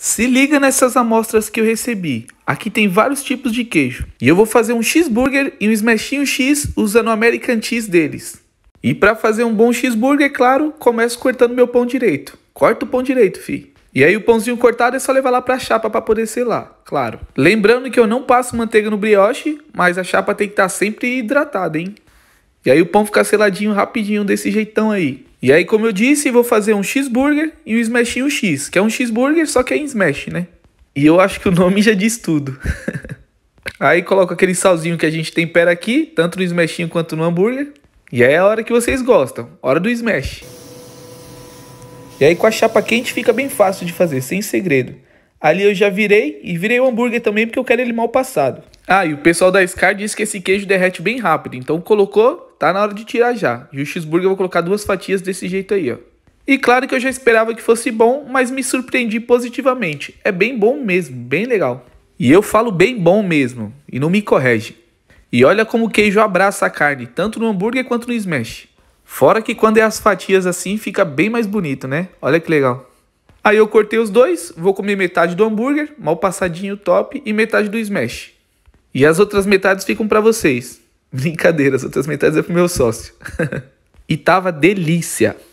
Se liga nessas amostras que eu recebi. Aqui tem vários tipos de queijo. E eu vou fazer um cheeseburger e um smashinho X usando o American Cheese deles. E para fazer um bom cheeseburger, é claro, começo cortando meu pão direito. Corta o pão direito, fi. E aí o pãozinho cortado é só levar lá para a chapa para poder selar, claro. Lembrando que eu não passo manteiga no brioche, mas a chapa tem que estar tá sempre hidratada, hein? E aí o pão fica seladinho rapidinho desse jeitão aí. E aí, como eu disse, vou fazer um cheeseburger e um smashinho X, que é um cheeseburger, só que é em smash, né? E eu acho que o nome já diz tudo. aí coloco aquele salzinho que a gente tempera aqui, tanto no smashinho quanto no hambúrguer. E aí é a hora que vocês gostam, hora do smash. E aí com a chapa quente fica bem fácil de fazer, sem segredo. Ali eu já virei e virei o hambúrguer também porque eu quero ele mal passado. Ah, e o pessoal da Scar disse que esse queijo derrete bem rápido, então colocou, tá na hora de tirar já. E o cheeseburger eu vou colocar duas fatias desse jeito aí, ó. E claro que eu já esperava que fosse bom, mas me surpreendi positivamente. É bem bom mesmo, bem legal. E eu falo bem bom mesmo, e não me corrige. E olha como o queijo abraça a carne, tanto no hambúrguer quanto no smash. Fora que quando é as fatias assim, fica bem mais bonito, né? Olha que legal. Aí eu cortei os dois, vou comer metade do hambúrguer, mal passadinho top, e metade do smash. E as outras metades ficam para vocês. Brincadeiras, outras metades é pro meu sócio. e tava delícia.